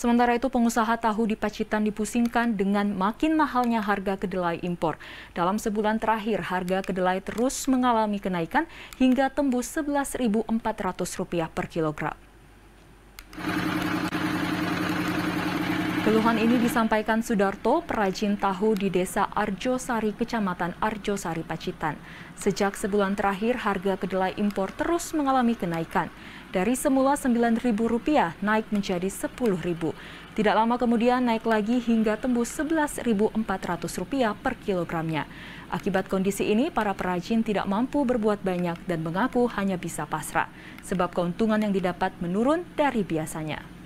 Sementara itu pengusaha tahu di Pacitan dipusingkan dengan makin mahalnya harga kedelai impor. Dalam sebulan terakhir harga kedelai terus mengalami kenaikan hingga tembus Rp11.400 per kilogram. Keluhan ini disampaikan Sudarto, perajin tahu di desa Arjosari, kecamatan Arjosari, Pacitan. Sejak sebulan terakhir, harga kedelai impor terus mengalami kenaikan. Dari semula Rp9.000 naik menjadi Rp10.000. Tidak lama kemudian naik lagi hingga tembus Rp11.400 per kilogramnya. Akibat kondisi ini, para perajin tidak mampu berbuat banyak dan mengaku hanya bisa pasrah, sebab keuntungan yang didapat menurun dari biasanya.